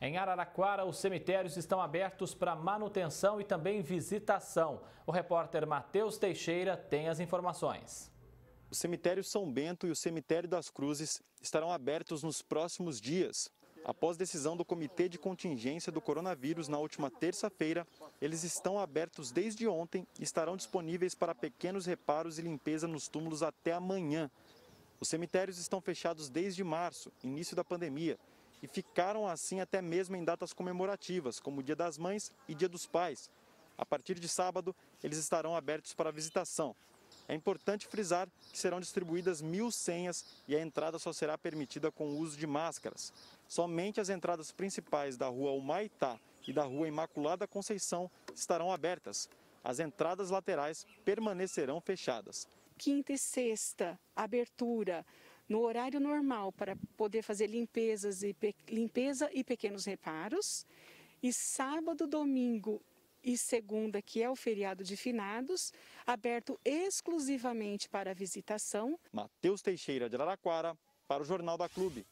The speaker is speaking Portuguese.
Em Araraquara, os cemitérios estão abertos para manutenção e também visitação. O repórter Matheus Teixeira tem as informações. O cemitério São Bento e o cemitério das Cruzes estarão abertos nos próximos dias. Após decisão do Comitê de Contingência do Coronavírus na última terça-feira, eles estão abertos desde ontem e estarão disponíveis para pequenos reparos e limpeza nos túmulos até amanhã. Os cemitérios estão fechados desde março, início da pandemia, e ficaram assim até mesmo em datas comemorativas, como o Dia das Mães e Dia dos Pais. A partir de sábado, eles estarão abertos para visitação. É importante frisar que serão distribuídas mil senhas e a entrada só será permitida com o uso de máscaras. Somente as entradas principais da rua Humaitá e da rua Imaculada Conceição estarão abertas. As entradas laterais permanecerão fechadas. Quinta e sexta, abertura no horário normal para poder fazer limpezas e limpeza e pequenos reparos. E sábado, domingo e segunda, que é o feriado de finados, aberto exclusivamente para visitação. Matheus Teixeira de Araraquara, para o Jornal da Clube.